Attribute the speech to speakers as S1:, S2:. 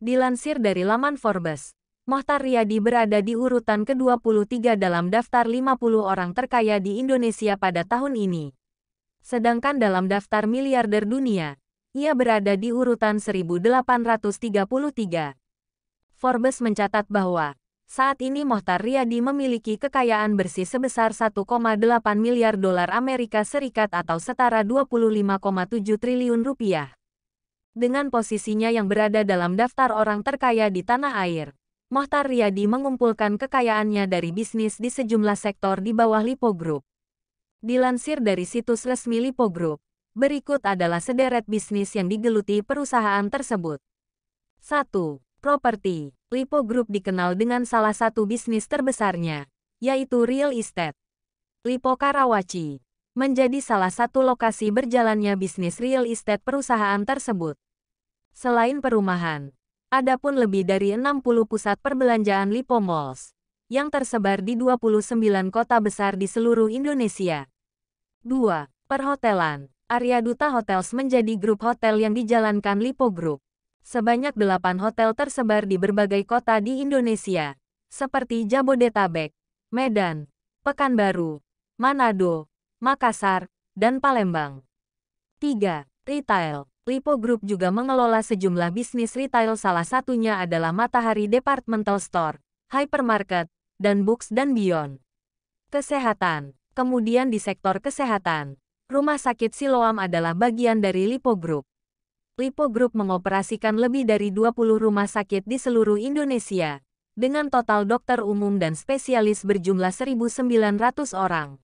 S1: Dilansir dari laman Forbes, Mohtar Riyadi berada di urutan ke-23 dalam daftar 50 orang terkaya di Indonesia pada tahun ini. Sedangkan dalam daftar miliarder dunia, ia berada di urutan 1833. Forbes mencatat bahwa saat ini Mohtar Riyadi memiliki kekayaan bersih sebesar 1,8 miliar dolar Amerika Serikat atau setara 25,7 triliun rupiah. Dengan posisinya yang berada dalam daftar orang terkaya di tanah air, Mohtar Riyadi mengumpulkan kekayaannya dari bisnis di sejumlah sektor di bawah Lipo Group. Dilansir dari situs resmi Lipo Group, berikut adalah sederet bisnis yang digeluti perusahaan tersebut. 1. Properti. Lipo Group dikenal dengan salah satu bisnis terbesarnya, yaitu real estate. Lipo Karawaci menjadi salah satu lokasi berjalannya bisnis real estate perusahaan tersebut. Selain perumahan, ada pun lebih dari 60 pusat perbelanjaan Lipo Malls yang tersebar di 29 kota besar di seluruh Indonesia. 2. Perhotelan Area Duta Hotels menjadi grup hotel yang dijalankan Lipo Group. Sebanyak 8 hotel tersebar di berbagai kota di Indonesia, seperti Jabodetabek, Medan, Pekanbaru, Manado, Makassar, dan Palembang. 3. Retail Lipo Group juga mengelola sejumlah bisnis retail salah satunya adalah Matahari Departmental Store, Hypermarket, dan Books dan Beyond. Kesehatan Kemudian di sektor kesehatan, Rumah Sakit Siloam adalah bagian dari Lipo Group. Lipo Group mengoperasikan lebih dari 20 rumah sakit di seluruh Indonesia, dengan total dokter umum dan spesialis berjumlah 1.900 orang.